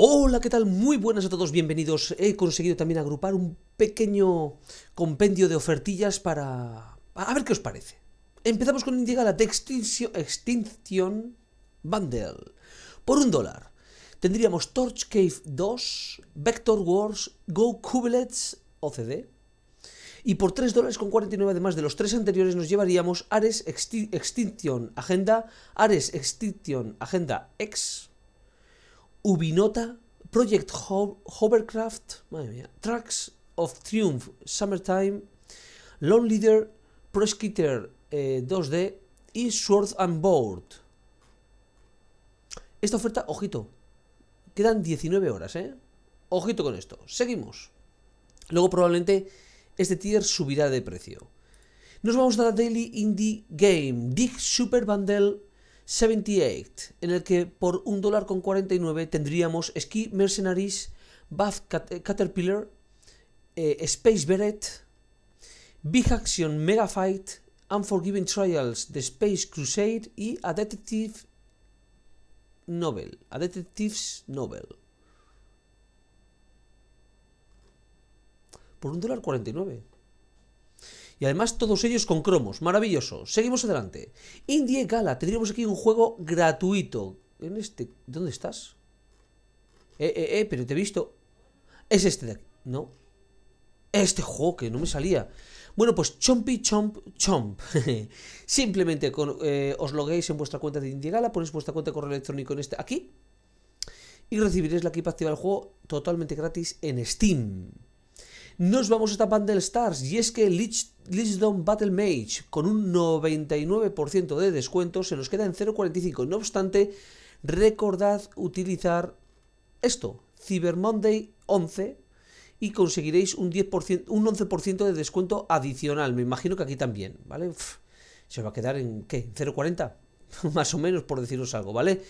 Hola, ¿qué tal? Muy buenas a todos, bienvenidos. He conseguido también agrupar un pequeño compendio de ofertillas para... A ver qué os parece. Empezamos con llega la Extinction, Bundle. Por un dólar tendríamos Torch Cave 2, Vector Wars, Go Kubelets OCD. Y por 3 dólares con 49, además de los tres anteriores, nos llevaríamos Ares Extinction Agenda, Ares Extinction Agenda X, Ubinota, Project Hovercraft, Tracks of Triumph, Summertime, Lone Leader, Pro Skitter 2D eh, y Sword and Board. Esta oferta, ojito, quedan 19 horas, ¿eh? Ojito con esto, seguimos. Luego probablemente este tier subirá de precio. Nos vamos a la Daily Indie Game, Dig Super Bundle 78, en el que por un dólar con 49 tendríamos Ski Mercenaries, Bath eh, Caterpillar, eh, Space Beret, Big Action Mega Fight, Unforgiven Trials, The Space Crusade y A Detective Novel. A Detective's Novel. Por un dólar 49. Y además todos ellos con cromos. Maravilloso. Seguimos adelante. Indie Gala. Tendríamos aquí un juego gratuito. En este... ¿Dónde estás? Eh, eh, eh, pero te he visto. Es este de aquí. ¿No? Este juego que no me salía. Bueno, pues Chompy Chomp Chomp. Simplemente con, eh, os loguéis en vuestra cuenta de Indie Gala, ponéis vuestra cuenta de correo electrónico en este aquí y recibiréis la equipa activa del juego totalmente gratis en Steam. Nos vamos a tapar del Stars y es que Lich Battle Mage con un 99% de descuento se nos queda en 0.45. No obstante, recordad utilizar esto, Cyber Monday 11 y conseguiréis un, 10%, un 11% de descuento adicional. Me imagino que aquí también, ¿vale? se va a quedar en, ¿qué? 0.40, más o menos, por deciros algo, ¿vale?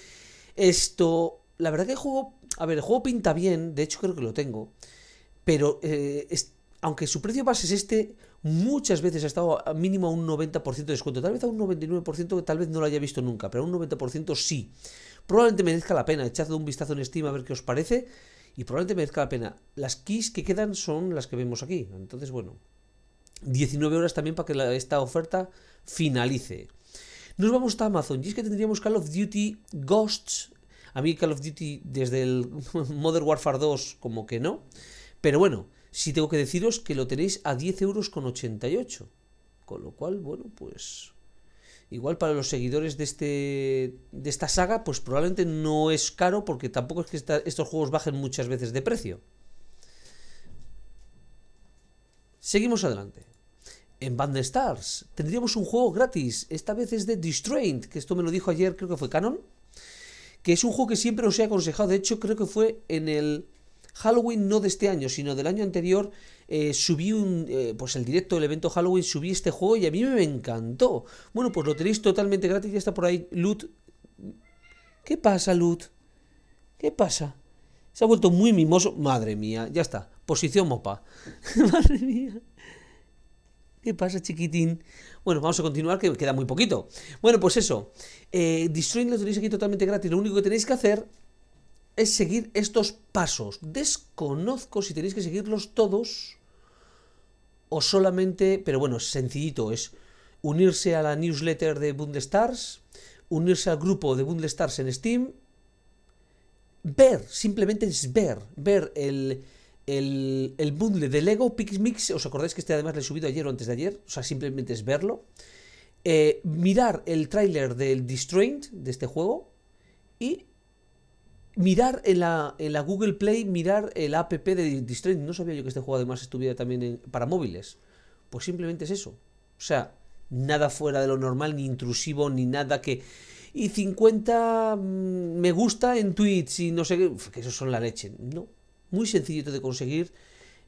Esto, la verdad que el juego, a ver, el juego pinta bien, de hecho creo que lo tengo pero eh, aunque su precio base es este, muchas veces ha estado mínimo a un 90% de descuento, tal vez a un 99% tal vez no lo haya visto nunca, pero a un 90% sí. Probablemente merezca la pena, echadle un vistazo en Steam a ver qué os parece y probablemente merezca la pena. Las keys que quedan son las que vemos aquí, entonces bueno, 19 horas también para que esta oferta finalice. Nos vamos a Amazon y es que tendríamos Call of Duty Ghosts. A mí Call of Duty desde el Modern Warfare 2 como que no. Pero bueno, sí tengo que deciros que lo tenéis a 10,88 euros con Con lo cual, bueno, pues... Igual para los seguidores de, este, de esta saga, pues probablemente no es caro porque tampoco es que estos juegos bajen muchas veces de precio. Seguimos adelante. En Band Stars tendríamos un juego gratis, esta vez es de Distraint, que esto me lo dijo ayer, creo que fue Canon, que es un juego que siempre os he aconsejado, de hecho creo que fue en el Halloween no de este año, sino del año anterior, eh, subí un, eh, pues el directo del evento Halloween, subí este juego y a mí me encantó. Bueno, pues lo tenéis totalmente gratis, ya está por ahí Loot. ¿Qué pasa, Loot? ¿Qué pasa? Se ha vuelto muy mimoso. Madre mía, ya está. Posición mopa. Madre mía. ¿Qué pasa, chiquitín? Bueno, vamos a continuar, que queda muy poquito. Bueno, pues eso. Eh, Destroying lo tenéis aquí totalmente gratis. Lo único que tenéis que hacer es seguir estos pasos. Desconozco si tenéis que seguirlos todos o solamente, pero bueno, es sencillito, es unirse a la newsletter de Bundestars, unirse al grupo de Stars en Steam, ver, simplemente es ver, ver el, el, el bundle de Lego Pixmix, os acordáis que este además le he subido ayer o antes de ayer, o sea, simplemente es verlo, eh, mirar el tráiler del Distraint de este juego y mirar en la, en la, Google Play, mirar el app de Destroy No sabía yo que este juego además estuviera también para móviles. Pues simplemente es eso. O sea, nada fuera de lo normal, ni intrusivo, ni nada que... Y 50 mm, me gusta en Twitch y no sé qué, que eso son la leche. No, muy sencillito de conseguir.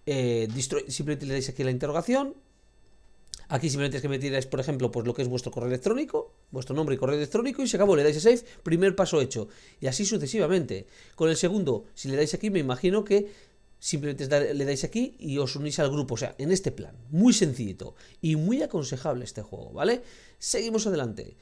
Eh, simplemente le dais aquí la interrogación, Aquí simplemente es que metierais, por ejemplo, pues lo que es vuestro correo electrónico, vuestro nombre y correo electrónico, y se acabó, le dais a save, primer paso hecho. Y así sucesivamente. Con el segundo, si le dais aquí, me imagino que simplemente le dais aquí y os unís al grupo, o sea, en este plan. Muy sencillito y muy aconsejable este juego, ¿vale? Seguimos adelante.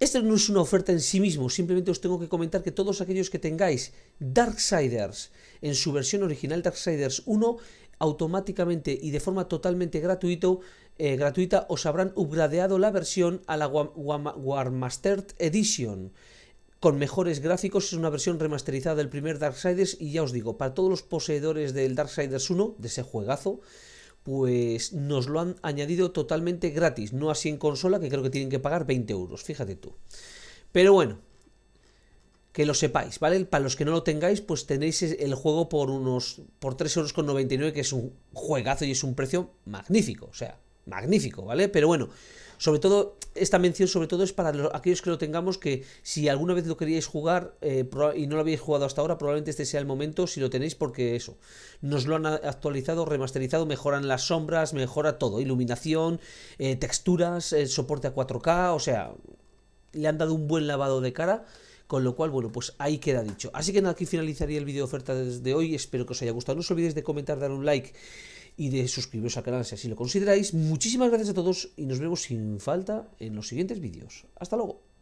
Esta no es una oferta en sí mismo, simplemente os tengo que comentar que todos aquellos que tengáis Darksiders en su versión original Darksiders 1, automáticamente y de forma totalmente gratuito eh, gratuita os habrán upgradeado la versión a la Warmastered Edition con mejores gráficos, es una versión remasterizada del primer Darksiders y ya os digo, para todos los poseedores del Darksiders 1, de ese juegazo, pues nos lo han añadido totalmente gratis, no así en consola que creo que tienen que pagar 20 euros, fíjate tú. Pero bueno, que lo sepáis, ¿vale? Para los que no lo tengáis, pues tenéis el juego por unos, por 3,99 euros que es un juegazo y es un precio magnífico, o sea, magnífico, ¿vale? Pero bueno, sobre todo, esta mención sobre todo es para aquellos que lo tengamos, que si alguna vez lo queríais jugar eh, y no lo habéis jugado hasta ahora, probablemente este sea el momento si lo tenéis, porque eso, nos lo han actualizado, remasterizado, mejoran las sombras, mejora todo, iluminación, eh, texturas, el eh, soporte a 4K, o sea, le han dado un buen lavado de cara con lo cual, bueno, pues ahí queda dicho. Así que nada, aquí finalizaría el vídeo de oferta desde hoy. Espero que os haya gustado. No os olvidéis de comentar, dar un like y de suscribiros al canal si así lo consideráis. Muchísimas gracias a todos y nos vemos sin falta en los siguientes vídeos. Hasta luego.